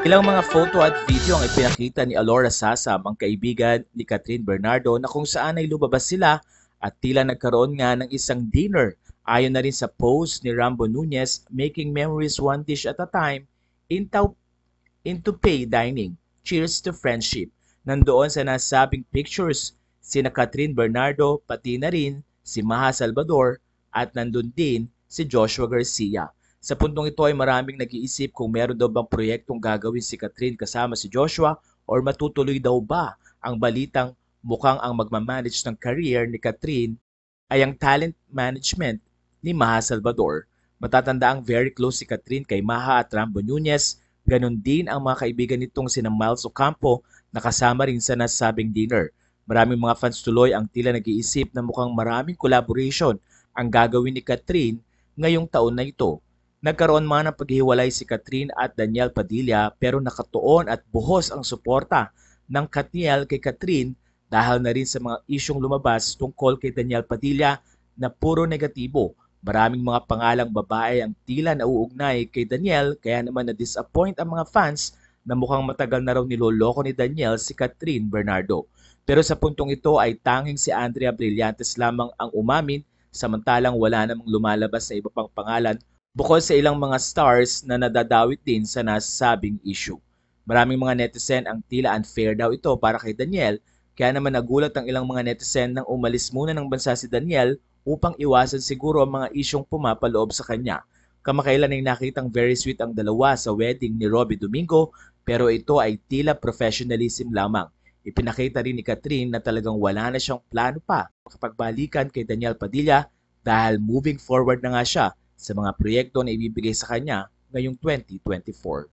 Ilang mga photo at video ang ipinakita ni Alora Sasa, ang kaibigan ni Catherine Bernardo na kung saan ay lumabas sila at tila nagkaroon nga ng isang dinner. Ayon na rin sa post ni Rambo Nunez, Making Memories One Dish at a Time, into, into Pay Dining, Cheers to Friendship. Nandoon sa nasabing pictures, si na Catherine Bernardo, pati na rin si Maha Salvador at nandun din si Joshua Garcia. Sa puntong ito ay maraming nag-iisip kung meron daw bang proyektong gagawin si Catherine kasama si Joshua or matutuloy daw ba ang balitang mukhang ang magmamanage ng career ni Catherine ay ang talent management ni Maha Salvador. Matatanda ang very close si Catherine kay Maha at Rambo Nunez. Ganon din ang mga kaibigan nitong sina Miles Ocampo na kasama rin sa nasabing dinner. Maraming mga fans tuloy ang tila nag-iisip na mukhang maraming collaboration ang gagawin ni Catherine ngayong taon na ito. Nagkaroon man ng paghiwalay si Catherine at Daniel Padilla pero nakatuon at buhos ang suporta ng Katniel kay Catherine dahil na rin sa mga isyong lumabas tungkol kay Daniel Padilla na puro negatibo. Maraming mga pangalang babae ang tila nauugnay kay Daniel kaya naman na-disappoint ang mga fans na mukhang matagal na raw niloloko ni Daniel si Catherine Bernardo. Pero sa puntong ito ay tanging si Andrea Brillantes lamang ang umamin samantalang wala namang lumalabas sa iba pang pangalan bukod sa ilang mga stars na nadadawit din sa nasasabing issue. Maraming mga netizen ang tila unfair daw ito para kay Daniel, kaya naman nagulat ang ilang mga netizen nang umalis muna ng bansa si Daniel upang iwasan siguro ang mga isyong pumapaloob sa kanya. Kamakailan ay nakitang very sweet ang dalawa sa wedding ni Robbie Domingo pero ito ay tila professionalism lamang. Ipinakita rin ni Catherine na talagang wala na siyang plano pa kapag balikan kay Daniel Padilla dahil moving forward na nga siya sa mga proyekto na ibibigay sa kanya ngayong 2024.